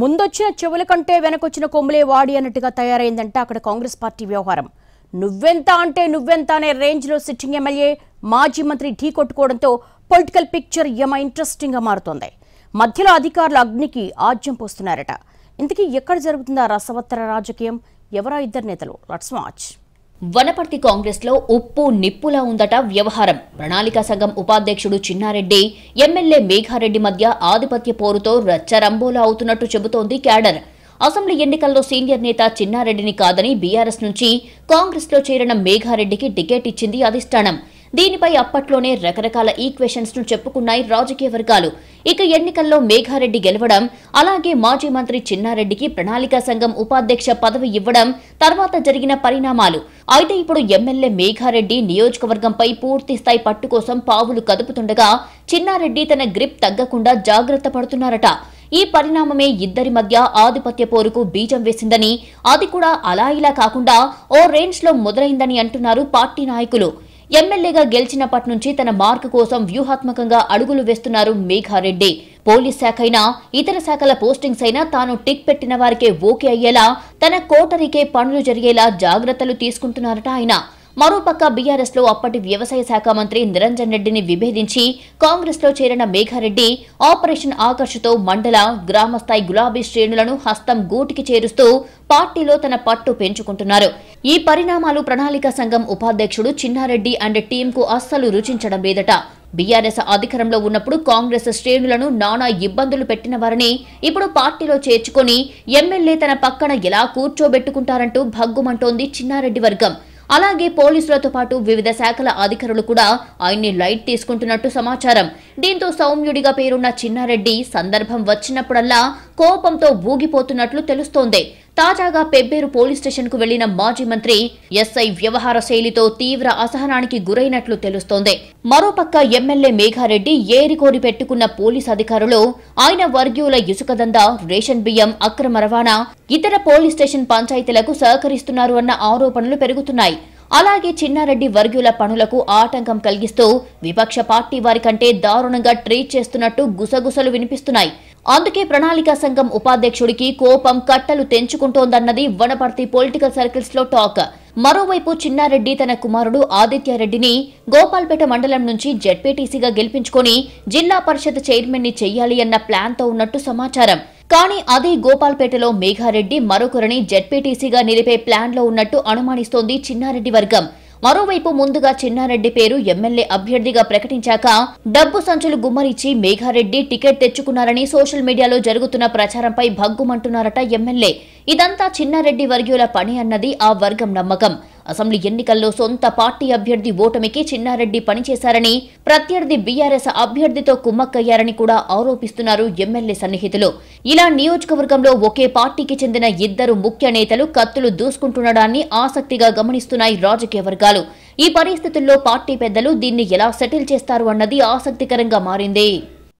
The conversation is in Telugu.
ముందొచ్చిన చెవుల కంటే వెనకొచ్చిన కొమ్ములే వాడి అన్నట్టుగా తయారైందంట అక్కడ కాంగ్రెస్ పార్టీ వ్యవహారం నువ్వెంత అంటే నువ్వెంత అనే రేంజ్లో సిట్టింగ్ ఎమ్మెల్యే మాజీ మంత్రి ఢీ కొట్టుకోవడంతో పొలిటికల్ పిక్చర్ యమ ఇంట్రెస్టింగ్గా మారుతోంది మధ్యలో అధికారులు అగ్నికి ఆజ్యం పోస్తున్నారట ఇంతకీ ఎక్కడ జరుగుతుందా రసవత్తర రాజకీయం ఎవరా ఇద్దరు నేతలు లట్స్ మాచ్ వనపర్తి కాంగ్రెస్లో ఉప్పు నిప్పులా ఉందట వ్యవహారం ప్రణాళిక సంఘం ఉపాధ్యక్షుడు చిన్నారెడ్డి ఎమ్మెల్యే మేఘారెడ్డి మధ్య ఆధిపత్య పోరుతో రచ్చరంబోలా అవుతున్నట్టు చెబుతోంది క్యాడర్ అసెంబ్లీ ఎన్నికల్లో సీనియర్ నేత చిన్నారెడ్డిని కాదని బీఆర్ఎస్ నుంచి కాంగ్రెస్లో చేరిన మేఘారెడ్డికి టికెట్ ఇచ్చింది అధిష్టానం దీనిపై అప్పట్లోనే రకరకాల ఈక్వేషన్స్ ను చెప్పుకున్నాయి రాజకీయ వర్గాలు ఇక ఎన్నికల్లో మేఘారెడ్డి గెలవడం అలాగే మాజీ మంత్రి చిన్నారెడ్డికి ప్రణాళికా సంఘం ఉపాధ్యక్ష పదవి ఇవ్వడం తర్వాత జరిగిన పరిణామాలు అయితే ఇప్పుడు ఎమ్మెల్యే మేఘారెడ్డి నియోజకవర్గంపై పూర్తి స్థాయి పట్టు కోసం పావులు కదుపుతుండగా చిన్నారెడ్డి తన గ్రిప్ తగ్గకుండా జాగ్రత్త పడుతున్నారట ఈ పరిణామమే ఇద్దరి మధ్య ఆధిపత్య పోరుకు బీజం వేసిందని అది కూడా అలా ఇలా కాకుండా ఓ రేంజ్ లో మొదలైందని అంటున్నారు పార్టీ నాయకులు ఎమ్మెల్యేగా గెలిచినప్పటి నుంచి తన మార్క్ కోసం వ్యూహాత్మకంగా అడుగులు వేస్తున్నారు మేఘారెడ్డి పోలీస్ శాఖ అయినా ఇతర శాఖల పోస్టింగ్స్ అయినా తాను టిక్ పెట్టిన వారికే ఓకే అయ్యేలా తన కోటరీకే పనులు జరిగేలా జాగ్రత్తలు తీసుకుంటున్నారట ఆయన మరోపక్క బీఆర్ఎస్ లో అప్పటి వ్యవసాయ శాఖ మంత్రి నిరంజన్ రెడ్డిని విభేదించి కాంగ్రెస్ లో చేరిన మేఘారెడ్డి ఆపరేషన్ ఆకర్షతో మండల గ్రామస్థాయి గులాబీ శ్రేణులను హస్తం గూటికి చేరుస్తూ పార్టీలో తన పట్టు పెంచుకుంటున్నారు ఈ పరిణామాలు ప్రణాళిక సంఘం ఉపాధ్యక్షుడు చిన్నారెడ్డి అండ్ టీంకు అస్సలు రుచించడం లేదట బీఆర్ఎస్ అధికారంలో ఉన్నప్పుడు కాంగ్రెస్ శ్రేణులను నానా ఇబ్బందులు పెట్టిన వారిని ఇప్పుడు పార్టీలో చేర్చుకుని ఎమ్మెల్యే తన పక్కన ఎలా కూర్చోబెట్టుకుంటారంటూ భగ్గుమంటోంది చిన్నారెడ్డి వర్గం అలాగే పోలీసులతో పాటు వివిధ శాఖల అధికారులు కూడా ఆయన్ని లైట్ తీసుకుంటున్నట్టు సమాచారం దీంతో సౌమ్యుడిగా పేరున్న చిన్నారెడ్డి సందర్భం వచ్చినప్పుడల్లా కోపంతో ఊగిపోతున్నట్లు తెలుస్తోంది తాజాగా పెబ్బేరు పోలీస్ స్టేషన్ కు వెళ్లిన మాజీ మంత్రి ఎస్ఐ వ్యవహార శైలితో తీవ్ర అసహనానికి గురైనట్లు తెలుస్తోంది మరోపక్క ఎమ్మెల్యే మేఘారెడ్డి ఏరికోరి పెట్టుకున్న పోలీస్ అధికారులు ఆయన వర్గీయుల ఇసుక దందా రేషన్ బియ్యం అక్రమ రవాణా ఇతర పోలీస్ స్టేషన్ పంచాయతీలకు సహకరిస్తున్నారు అన్న ఆరోపణలు పెరుగుతున్నాయి అలాగే చిన్నారెడ్డి వర్గీయుల పనులకు ఆటంకం కలిగిస్తూ విపక్ష పార్టీ వారి కంటే దారుణంగా ట్రీట్ చేస్తున్నట్టు గుసగుసలు వినిపిస్తున్నాయి అందుకే ప్రణాళిక సంఘం ఉపాధ్యక్షుడికి కోపం కట్టలు తెంచుకుంటోందన్నది వనపర్తి పొలిటికల్ సర్కిల్స్ లో టాక్ మరోవైపు చిన్నారెడ్డి తన కుమారుడు ఆదిత్యారెడ్డిని గోపాల్పేట మండలం నుంచి జెడ్పీటీసీగా గెలిపించుకొని జిల్లా పరిషత్ చైర్మన్ ని చెయ్యాలి అన్న ప్లాన్తో ఉన్నట్టు సమాచారం కానీ అదే గోపాల్పేటలో మేఘారెడ్డి మరొకరిని జెడ్పీటీసీగా నిలిపే ప్లాన్లో ఉన్నట్టు అనుమానిస్తోంది చిన్నారెడ్డి వర్గం మరోవైపు ముందుగా చిన్నారెడ్డి పేరు ఎమ్మెల్యే అభ్యర్థిగా ప్రకటించాక డబ్బు సంచులు గుమ్మరిచి మేఘారెడ్డి టికెట్ తెచ్చుకున్నారని సోషల్ మీడియాలో జరుగుతున్న ప్రచారంపై భగ్గుమంటున్నారట ఎమ్మెల్యే ఇదంతా చిన్నారెడ్డి వర్గీయుల పని అన్నది ఆ వర్గం నమ్మకం అసెంబ్లీ ఎన్నికల్లో సొంత పార్టీ అభ్యర్థి ఓటమికి చిన్నారెడ్డి పనిచేశారని ప్రత్యర్థి బీఆర్ఎస్ అభ్యర్థితో కుమ్మక్కయ్యారని కూడా ఆరోపిస్తున్నారు ఎమ్మెల్యే సన్నిహితులు ఇలా నియోజకవర్గంలో ఒకే పార్టీకి చెందిన ఇద్దరు ముఖ్య నేతలు కత్తులు దూసుకుంటుండడాన్ని ఆసక్తిగా గమనిస్తున్నాయి రాజకీయ వర్గాలు ఈ పరిస్థితుల్లో పార్టీ పెద్దలు దీన్ని ఎలా సెటిల్ చేస్తారు అన్నది ఆసక్తికరంగా మారింది